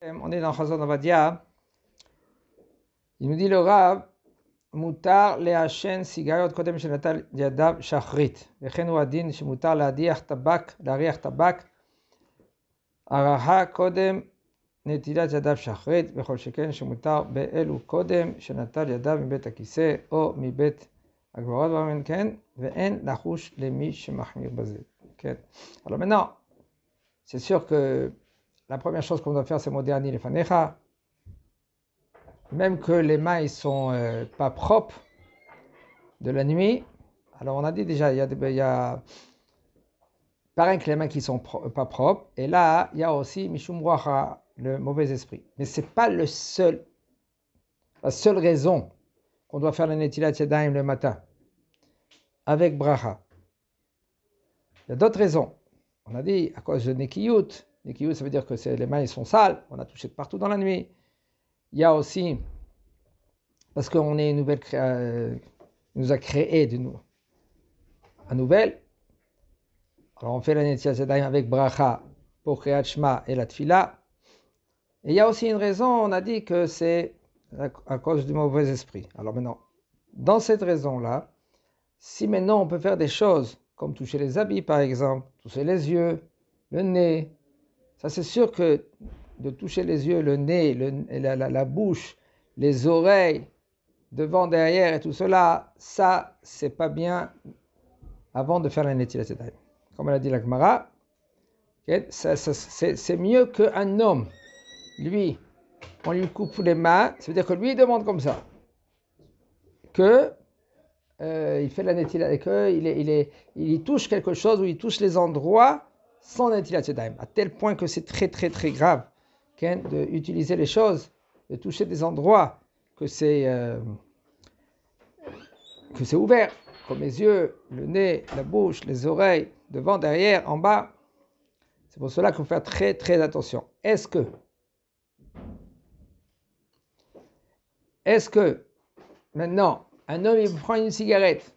On est dans de Chazon Avadia. Il nous dit le Rav, Moutar le Hachen Sigayot Kodem Shenatal Yadav Shachrit. Vechen Wadin Shemoutar le Adiach Tabak, le Ariach Tabak, Araha Kodem Netilat Yadav Shachrit, Vechol Sheken Shemoutar Be Elu Kodem Shenatal Yadav Mibet Akise, O Mibet Agvorod Vamen Ken, Vehen Nahush Lemi Shemachmir Bazil. Alors maintenant, c'est sûr que la première chose qu'on doit faire, c'est moderniser les fanecha. Même que les mains ne sont euh, pas propres de la nuit. Alors on a dit déjà, il y a, des, que les mains qui sont pas propres. Et là, il y a aussi Mishum le mauvais esprit. Mais ce n'est pas le seul, la seule raison qu'on doit faire le Netilat yadayim le matin avec Bracha. Il y a d'autres raisons. On a dit à cause de Nekiyut, Nikiyu, ça veut dire que les mains sont sales, on a touché de partout dans la nuit. Il y a aussi, parce qu'on est une nouvelle euh, nous a créé de nous, à nouvelle. Alors on fait la Netziazadaim avec Bracha pour créer et la Tfila. Et il y a aussi une raison, on a dit que c'est à cause du mauvais esprit. Alors maintenant, dans cette raison-là, si maintenant on peut faire des choses comme toucher les habits par exemple, toucher les yeux, le nez, ça, c'est sûr que de toucher les yeux, le nez, la, bouche, les oreilles, devant, derrière et tout cela, ça, c'est pas bien avant de faire la netila Comme l'a dit la Gemara, c'est mieux qu'un homme. Lui, on lui coupe les mains, ça veut dire que lui, il demande comme ça. Que euh, il fait la avec qu'il il, il touche quelque chose ou il touche les endroits sans d'âme, à tel point que c'est très très très grave d'utiliser les choses, de toucher des endroits que c'est euh, que c'est ouvert, comme les yeux, le nez, la bouche, les oreilles, devant, derrière, en bas. C'est pour cela qu'il faut faire très très attention. Est-ce que est-ce que maintenant un homme il prend une cigarette,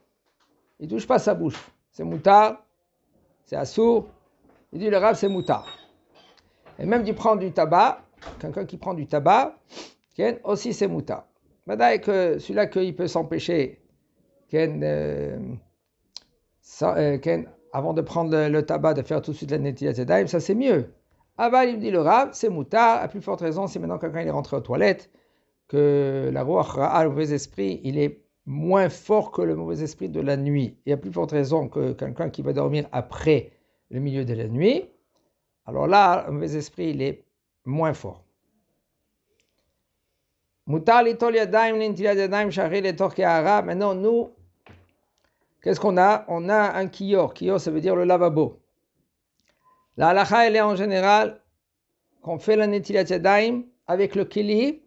il touche pas sa bouche, c'est moutarde c'est assourd, il dit le rave c'est Mouta. Et même d'y prendre du tabac, quelqu'un qui prend du tabac, Ken, aussi c'est moutard. mais que celui-là qu'il peut s'empêcher, euh, euh avant de prendre le, tabac, de faire tout de suite la netilat ça c'est mieux. Aval, il me dit le rave, c'est Mouta, à plus forte raison si maintenant quelqu'un est rentré aux toilettes, que la a le mauvais esprit, il est moins fort que le mauvais esprit de la nuit. Il y a plus forte raison que quelqu'un qui va dormir après le milieu de la nuit, alors là, mes mauvais esprit, il est moins fort. Maintenant, nous, qu'est-ce qu'on a On a un kior. Kior, ça veut dire le lavabo. La halakha, elle est en général qu'on fait la netilat daim avec le kili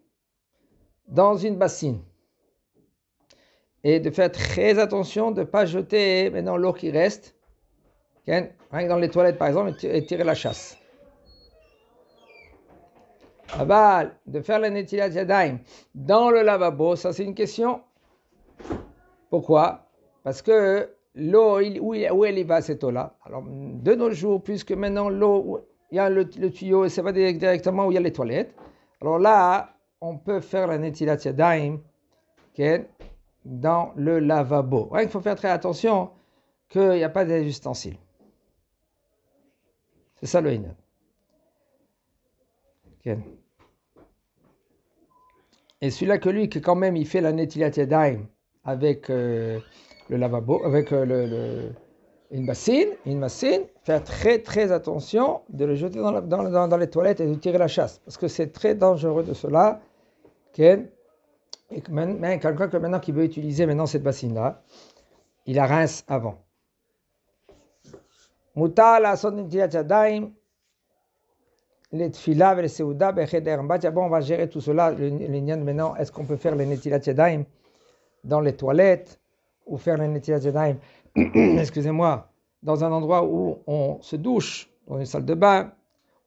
dans une bassine. Et de faire très attention de ne pas jeter maintenant l'eau qui reste Rien dans les toilettes par exemple et tirer la chasse. bah, de faire la netilat daim dans le lavabo, ça c'est une question. Pourquoi Parce que l'eau, où, elle y va cette eau-là Alors de nos jours, puisque maintenant l'eau, il y a le, tuyau et ça va directement où il y a les toilettes. Alors là, on peut faire la netilat daim dans le lavabo. il faut faire très attention qu'il n'y a pas ustensiles ça Et celui-là que lui, qui quand même il fait la Netilat avec euh, le lavabo, avec euh, le, une bassine, une bassine, faire très très attention de le jeter dans, dans, dans, les toilettes et de tirer la chasse. Parce que c'est très dangereux de cela. Et quelqu'un que maintenant qui veut utiliser maintenant cette bassine-là, il la rince avant les les Bon, on va gérer tout cela. maintenant, est-ce qu'on peut faire les dans les toilettes ou faire le excusez-moi, dans un endroit où on se douche, dans une salle de bain,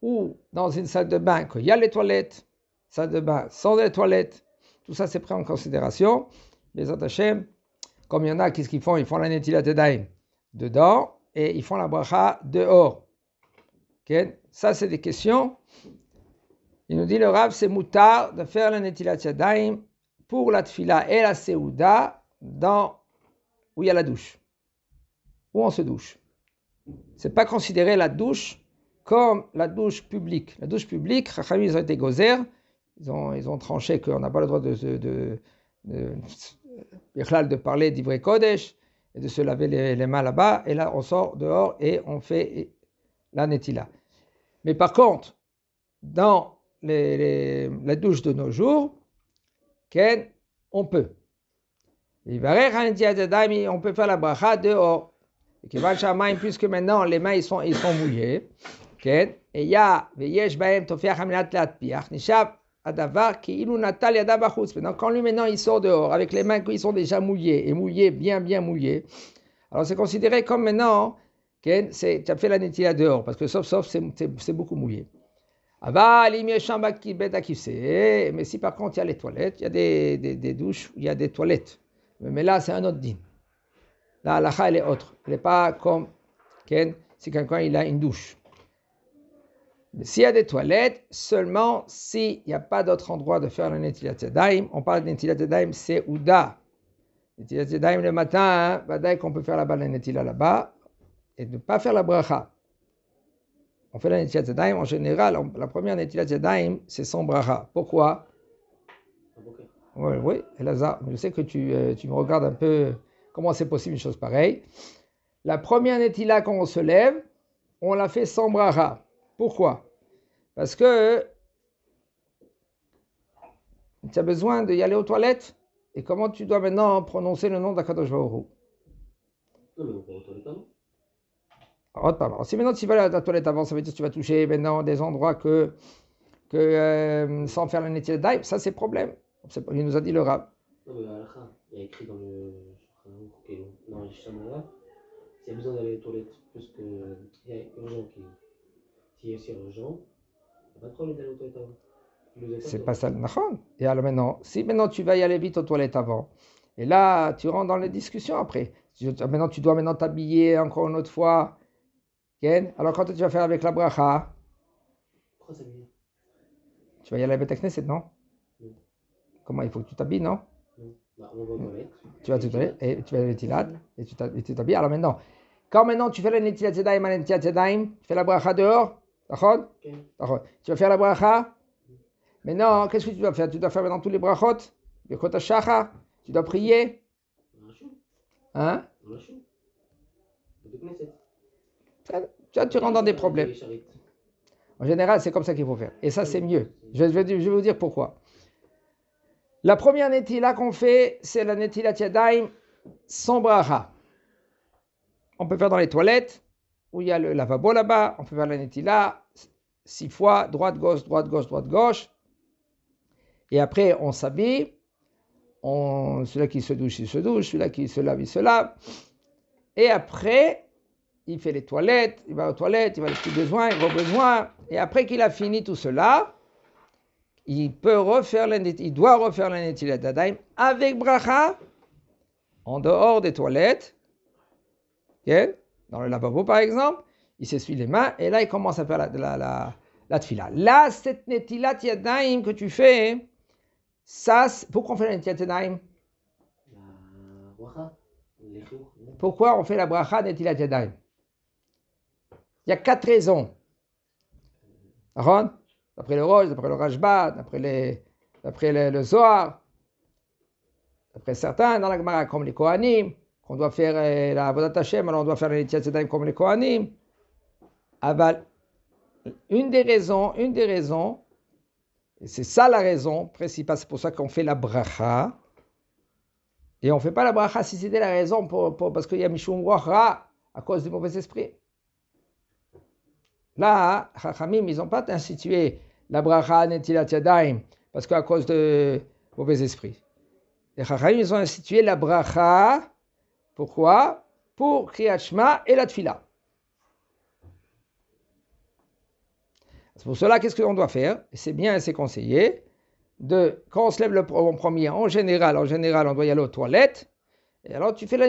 ou dans une salle de bain il y a les toilettes, salle de bain sans les toilettes. Tout ça, c'est pris en considération. Les attachés, comme il y en a, qu'est-ce qu'ils font Ils font la netilat daim dedans et ils font la bracha dehors. Ça, c'est des questions. Il nous dit le Rav, c'est moutard de faire la Netilat daim pour la Tfila et la Seuda dans où il y a la douche, où on se douche. C'est pas considéré la douche comme la douche publique. La douche publique, Chachamim, ils ont été gozer, ils ont, ils ont tranché qu'on n'a pas le droit de, de, de, de parler d'Ivré Kodesh, et de se laver les, mains là-bas, et là on sort dehors et on fait la netila. Mais par contre, dans les, les, la de nos jours, on peut. Hein, on peut faire la bracha dehors. Puisque maintenant les mains sont, ils sont mouillées, et il y Maintenant, quand lui maintenant il sort dehors avec les mains qui sont déjà mouillées et mouillées, bien bien mouillées, alors c'est considéré comme maintenant que tu as fait la à dehors parce que sauf sauf c'est beaucoup mouillé. Mais si par contre il y a les toilettes, il y a des, des, douches, il y a des toilettes. Mais là c'est un autre din. La halakha est autre. Elle n'est pas comme si quelqu'un il a une douche. S'il y a des toilettes, seulement s'il n'y a pas d'autre endroit de faire la Netilat daim. on parle de Netilat daim, c'est Ouda. Netilat daim le matin, hein, on peut faire la Netilat là-bas, et ne pas faire la bracha. On fait la Netilat daim en général, la première Netilat daim, c'est sans bracha. Pourquoi Oui, oui, je sais que tu, euh, tu me regardes un peu comment c'est possible une chose pareille. La première Netilat, quand on se lève, on la fait sans bracha. Pourquoi parce que tu as besoin d'y aller aux toilettes. Et comment tu dois maintenant prononcer le nom d'Akadosh Baoru si maintenant tu vas à la toilette avant, ça veut dire que tu vas toucher maintenant des endroits que, euh, sans faire la nettier d'aïe, ça c'est problème. Il nous a dit le rab. il y a écrit dans le. Dans le y a besoin d'aller aux toilettes parce que. Il y a urgent qui. S'il y a urgent, c'est pas ça, Nahon. Et alors maintenant, si maintenant tu vas y aller vite aux toilettes avant, et là tu rentres dans les discussions après. Maintenant tu dois maintenant t'habiller encore une autre fois. Alors quand tu vas faire avec la bracha Tu vas y aller avec la Knesset, non Comment il faut que tu t'habilles, non bah, tu vas te et tu vas et tu t'habilles. Alors maintenant, quand maintenant tu fais la netilat tu fais la bracha dehors, tu vas faire la bracha non, qu'est-ce que tu dois faire Tu dois faire maintenant tous les brachot Tu dois prier Hein tu, tu rentres dans des problèmes. En général, c'est comme ça qu'il faut faire. Et ça, c'est mieux. Je vais, je vais vous dire pourquoi. La première netila qu'on fait, c'est la netila tiadaim sans bracha. On peut faire dans les toilettes, où il y a le lavabo là-bas, on peut faire la six fois, droite, gauche, droite, gauche, droite, gauche. Et après, on s'habille. On, celui qui se douche, il se douche. Celui là qui se lave, il se lave. Et après, il fait les toilettes. Il va aux toilettes, il va les petits besoins, les gros besoins. Et après qu'il a fini tout cela, il peut refaire la, il doit refaire la netilat d'Adaim avec bracha en dehors des toilettes. Bien dans le lavabo par exemple, il s'essuie les mains et là il commence à faire la, la, la, la tfila. Là, cette netilat yadaim que tu fais, ça, pourquoi on fait la netilat yadaim Pourquoi on fait la bracha netilat yadaim Il y a quatre raisons. D'après le rose, d'après le Rajba, d'après, les, d'après le Zohar, d'après certains dans la Gemara comme les Kohanim, on doit faire euh, la Vodat Hashem, alors on doit faire les daim comme les Kohanim. Une des raisons, une des raisons, c'est ça la raison principale, c'est pour ça qu'on fait la bracha. Et on ne fait pas la bracha si c'était la raison, pour, parce qu'il y a Mishum à cause du mauvais esprit. Là, Chachamim, ils n'ont pas institué la bracha Netilat Yadayim, parce qu'à cause de mauvais esprit. Les Chachamim, ils ont institué la bracha pourquoi Pour kriachma et la Tfila. C'est pour cela, qu'est-ce qu'on doit faire C'est bien c'est conseillé. De, quand on se lève le, en premier, en général, en général, on doit y aller aux toilettes. Et alors, tu fais la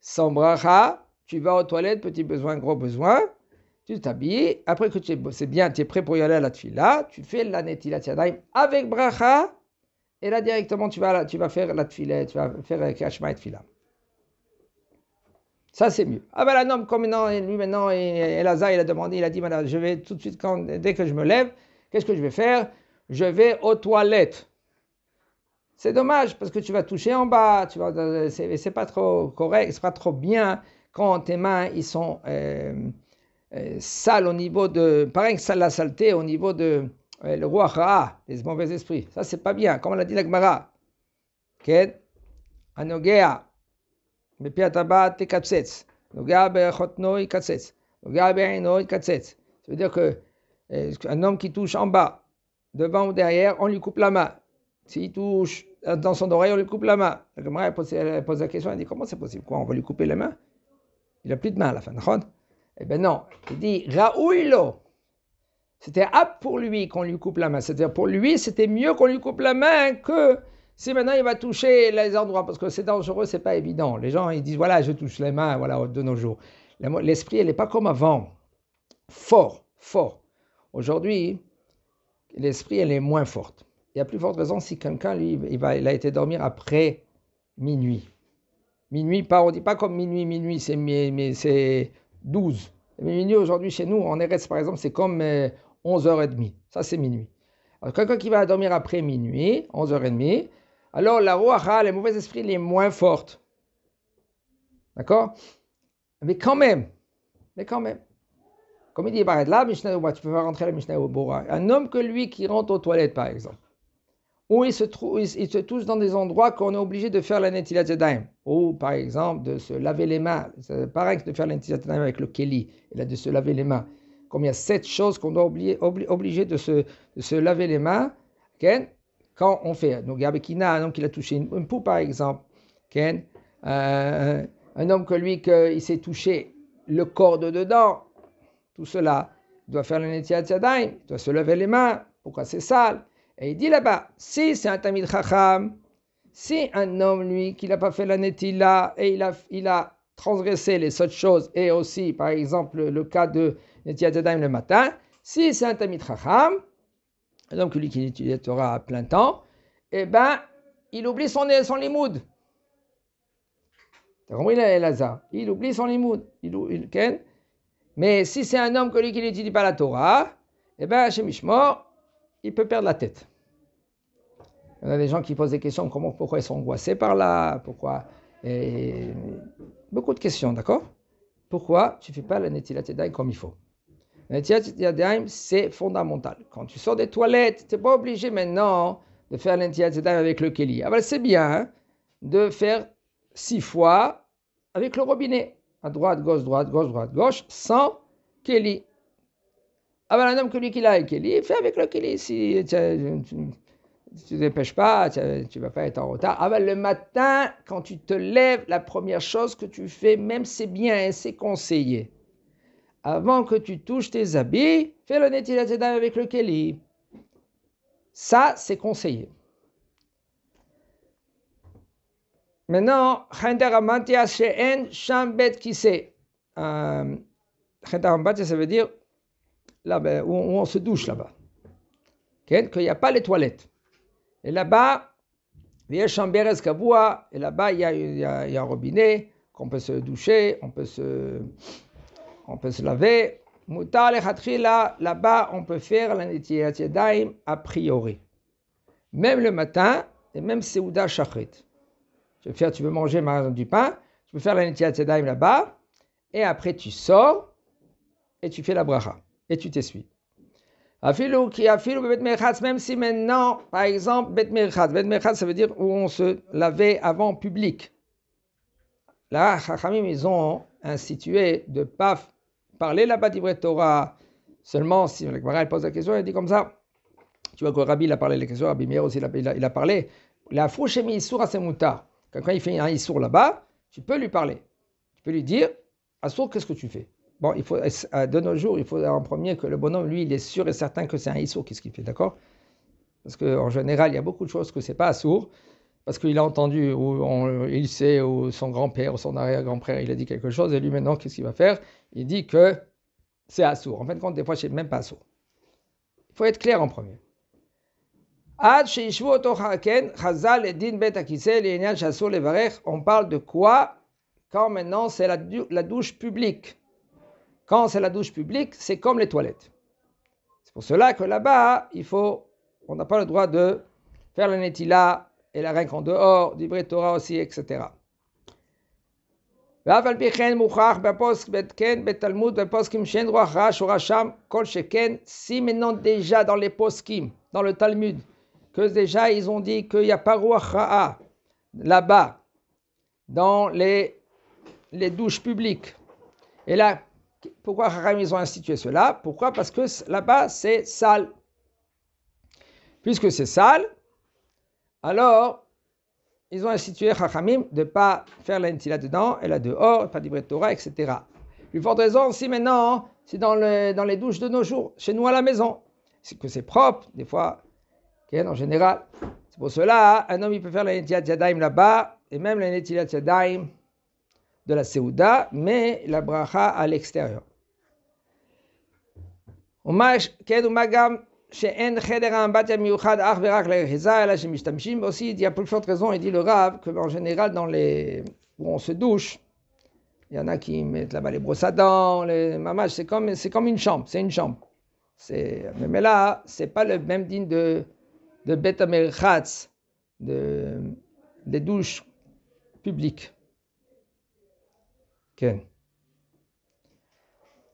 sans bracha. Tu vas aux toilettes, petit besoin, gros besoin. Tu t'habilles. Après que tu c'est bien, tu es prêt pour y aller à la tfila. Tu fais la Netilat avec bracha et là, directement, tu vas, tu vas faire la filet tu vas faire euh, kachma et tefila. Ça, c'est mieux. Ah ben, la non comme maintenant, lui, maintenant, il a demandé, il a dit, madame, je vais tout de suite, quand, dès que je me lève, qu'est-ce que je vais faire Je vais aux toilettes. C'est dommage, parce que tu vas toucher en bas, tu vas, euh, c'est, c'est pas trop correct, c'est pas trop bien quand tes mains, ils sont euh, sales au niveau de, pareil que la saleté, au niveau de, le roi Ra, ah, les mauvais esprits. Ça, c'est pas bien, comme l'a dit la Gemara. Ça veut dire que euh, un homme qui touche en bas, devant ou derrière, on lui coupe la main. S'il touche dans son oreille, on lui coupe la main. La Gemara pose, elle pose la question, elle dit comment c'est possible Quoi On va lui couper les mains Il n'a plus de main à la fin, Eh bien non. Il dit Raouilo c'était apte pour lui qu'on lui coupe la main. C'est-à-dire pour lui, c'était mieux qu'on lui coupe la main que si maintenant il va toucher les endroits, parce que c'est dangereux, c'est pas évident. Les gens, ils disent, voilà, je touche les mains, voilà, de nos jours. L'esprit, elle n'est pas comme avant. Fort, fort. Aujourd'hui, l'esprit, elle est moins forte. Il y a plus forte raison si quelqu'un, lui, il, va, il a été dormir après minuit. Minuit, pas, on dit pas comme minuit, minuit, c'est, mais, mais c'est 12. Minuit aujourd'hui chez nous, en resté, par exemple, c'est comme euh, 11h30. Ça, c'est minuit. Alors, quelqu'un qui va dormir après minuit, 11h30, alors la roacha, les mauvais esprits, les moins forte. D'accord Mais quand même, mais quand même. Comme il dit, là, tu peux rentrer la Mishnah Un homme que lui qui rentre aux toilettes, par exemple, où il se, trouve, il, se touche dans des endroits qu'on est obligé de faire la Netilat ou par exemple de se laver les mains. C'est pareil que de faire la Netilat avec le Kelly, et là de se laver les mains comme il y a sept choses qu'on doit obliger de se, laver les mains quand on fait. Donc, a un homme qui a touché une, poule, par exemple, euh, un homme que lui, que, s'est touché le corps de dedans, tout cela, doit faire le daim, il doit se laver les mains, pourquoi c'est sale Et il dit là-bas, si c'est un Tamid Chacham, si un homme, lui, qui n'a pas fait la et il a, il a transgressé les autres choses, et aussi, par exemple, le cas de le matin. Si c'est un Tamit Chacham, donc lui qui étudie la Torah à plein temps, eh ben, il oublie son, son limoud. il compris, Lazare Il oublie son limoud. Mais si c'est un homme que lui qui n'étudie pas la Torah, eh ben, chez Mishmor, il peut perdre la tête. Il y a des gens qui posent des questions, comment, oh, pourquoi ils sont angoissés par là, pourquoi... Beaucoup de questions, d'accord Pourquoi tu ne fais pas la Netilat comme il faut c'est fondamental. Quand tu sors des toilettes, tu n'es pas obligé maintenant de faire l'intiyatzedaim avec le Kelly. Ah ben, c'est bien hein, de faire six fois avec le robinet. À droite, gauche, droite, gauche, droite, gauche, sans Kelly. Ah ben, un homme que lui qui a avec keli, fait avec le Kelly. Si tu ne dépêches pas, tu ne vas pas être en retard. Ah ben, le matin, quand tu te lèves, la première chose que tu fais, même c'est bien, hein, c'est conseillé avant que tu touches tes habits, fais le Netilat Yadayim avec le Keli. Ça, c'est conseillé. Maintenant, Shambet qui c'est. ça veut dire là ben, où on se douche là-bas. Qu'il n'y a pas les toilettes. Et là-bas, il y a et là-bas, il y, a un robinet qu'on peut se doucher, on peut se on peut se laver. Moutar là, là-bas, on peut faire la daim a priori. Même le matin, et même Seouda Shachrit. Tu veux, faire, tu veux manger du pain, tu peux faire la daim là-bas, et après tu sors, et tu fais la bracha, et tu t'essuies. Afilou qui afilou même si maintenant, par exemple, bet merchatz, ça veut dire où on se lavait avant public. Là, Chachamim, ils ont institué de paf parler là-bas d'Ivret Torah. Seulement, si le Gemara pose la question, elle dit comme ça. Tu vois que Rabbi il a parlé la question, Rabbi Meir aussi il a, il a parlé. La à ses asemuta. Quand il fait un issour là-bas, tu peux lui parler. Tu peux lui dire, Assour, qu'est-ce que tu fais Bon, il faut, de nos jours, il faut en premier que le bonhomme, lui, il est sûr et certain que c'est un issour, qu'est-ce qu'il fait, d'accord Parce qu'en général, il y a beaucoup de choses que c'est pas Assour parce qu'il a entendu, ou il sait, ou son grand-père, ou son arrière-grand-père, il a dit quelque chose, et lui maintenant, qu'est-ce qu'il va faire Il dit que c'est assourd. En fin de compte, des fois, c'est même pas assourd. Il faut être clair en premier. On parle de quoi quand maintenant c'est la, douche publique. Quand c'est la douche publique, c'est comme les toilettes. C'est pour cela que là-bas, il faut, on n'a pas le droit de faire le netila et la règle en dehors, du Torah aussi, etc. si maintenant déjà dans les poskim, dans le Talmud, que déjà ils ont dit qu'il n'y a pas roi là-bas, dans les, les douches publiques. Et là, pourquoi ils ont institué cela Pourquoi Parce que là-bas, c'est sale. Puisque c'est sale, alors ils ont institué Chachamim de ne pas faire la dedans et là dehors, pas d'Ibret Torah, etc. Plus forte raison si maintenant, hein, c'est dans, le, dans les douches de nos jours, chez nous à la maison, c'est que c'est propre, des fois, en général. C'est pour cela, un homme il peut faire la Nitila là-bas, et même la Nitila de la Seuda, mais la bracha à l'extérieur. Hommage, Ken Magam, שאין חדר האמבטיה מיוחד אך là j'ai mis שמשתמשים aussi il y a plus forte raison, il dit le rave, que en général, dans les... où on se douche, il y en a qui mettent là-bas les brosses à dents, les c'est comme, c'est comme une chambre, c'est une chambre. C'est, mais là, c'est pas le même digne de, de Bet de, des douches publiques.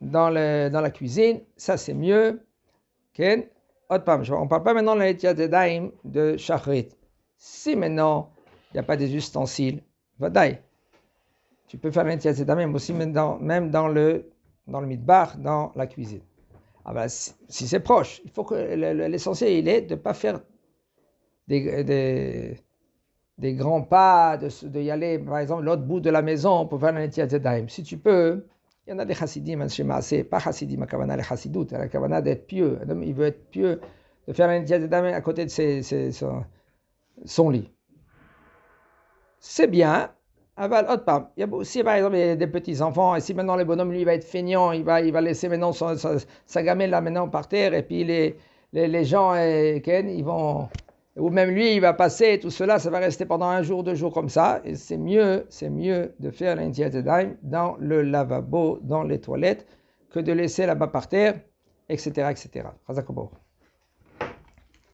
dans, le, dans la cuisine, ça c'est mieux. Okay. Autre on ne parle pas maintenant de l'étia de Shachrit. Si maintenant il n'y a pas des ustensiles, vadaï. Tu peux faire daim aussi même même dans le, dans le mitbar, dans la cuisine. Ah ben, si, c'est proche, il faut que l'essentiel il est de ne pas faire des, des, grands pas, de, y aller par exemple l'autre bout de la maison pour faire daim. Si tu peux, il y en a des chassidim, hein, pas chassidim, kavana, les chassidoutes, hein, la kavana d'être pieux. Un homme, il veut être pieux, de faire un dame à côté de son, lit. C'est bien. Hein. Aval, autre part. Il y a, aussi par exemple des petits enfants, et si maintenant le bonhomme lui va être feignant, il va, il va laisser maintenant sa, sa, gamelle là maintenant par terre, et puis les, les, gens, et, ils vont ou même lui, il va passer, tout cela, ça va rester pendant un jour, deux jours comme ça, et c'est mieux, c'est mieux de faire dime dans le lavabo, dans les toilettes, que de laisser là-bas par terre, etc., etc.